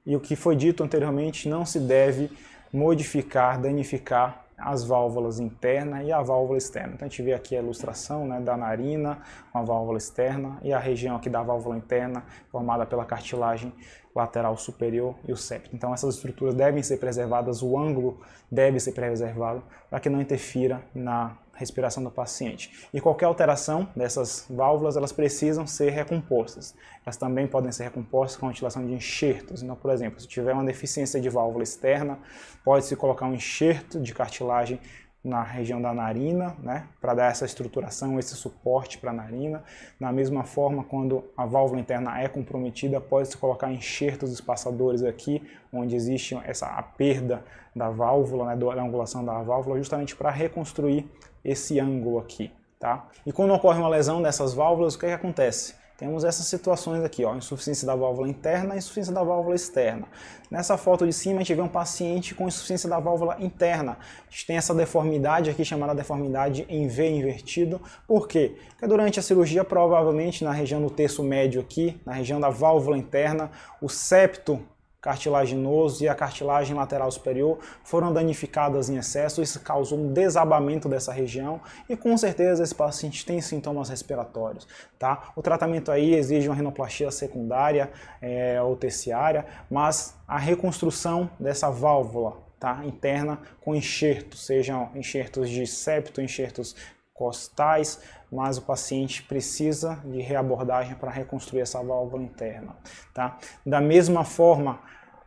E o que foi dito anteriormente não se deve modificar, danificar as válvulas interna e a válvula externa. Então a gente vê aqui a ilustração né, da narina uma válvula externa e a região aqui da válvula interna formada pela cartilagem lateral superior e o septo. Então essas estruturas devem ser preservadas, o ângulo deve ser preservado para que não interfira na respiração do paciente. E qualquer alteração dessas válvulas, elas precisam ser recompostas. Elas também podem ser recompostas com a utilização de enxertos. Então, por exemplo, se tiver uma deficiência de válvula externa, pode-se colocar um enxerto de cartilagem na região da narina, né, para dar essa estruturação, esse suporte para a narina. Da mesma forma, quando a válvula interna é comprometida, pode-se colocar enxertos espaçadores aqui, onde existe essa a perda da válvula, né, da angulação da válvula, justamente para reconstruir esse ângulo aqui, tá? E quando ocorre uma lesão dessas válvulas, o que, é que acontece? Temos essas situações aqui, ó, insuficiência da válvula interna e insuficiência da válvula externa. Nessa foto de cima, a gente vê um paciente com insuficiência da válvula interna. A gente tem essa deformidade aqui, chamada deformidade em V invertido. Por quê? Porque durante a cirurgia, provavelmente na região do terço médio aqui, na região da válvula interna, o septo cartilaginoso e a cartilagem lateral superior foram danificadas em excesso, isso causou um desabamento dessa região e com certeza esse paciente tem sintomas respiratórios, tá? O tratamento aí exige uma renoplastia secundária é, ou terciária, mas a reconstrução dessa válvula tá, interna com enxerto, sejam enxertos de septo, enxertos costais, mas o paciente precisa de reabordagem para reconstruir essa válvula interna. Tá? Da mesma forma,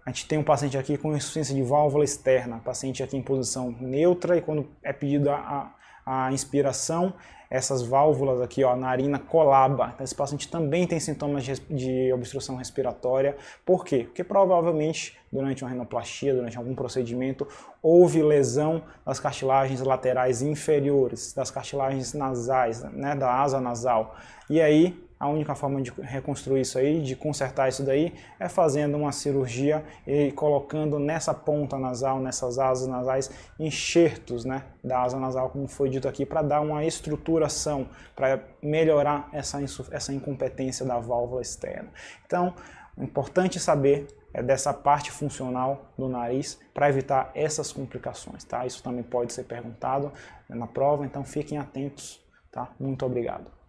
a gente tem um paciente aqui com insuficiência de válvula externa, paciente aqui em posição neutra e quando é pedida a, a inspiração, essas válvulas aqui, ó, a narina colaba. Então, esse paciente também tem sintomas de, obstrução respiratória. Por quê? Porque provavelmente durante uma renoplastia, durante algum procedimento, houve lesão das cartilagens laterais inferiores, das cartilagens nasais, né, da asa nasal. E aí a única forma de reconstruir isso aí, de consertar isso daí, é fazendo uma cirurgia e colocando nessa ponta nasal, nessas asas nasais, enxertos né, da asa nasal, como foi dito aqui, para dar uma estruturação, para melhorar essa, essa incompetência da válvula externa. Então, importante saber é dessa parte funcional do nariz para evitar essas complicações, tá? Isso também pode ser perguntado na prova, então fiquem atentos, tá? Muito obrigado.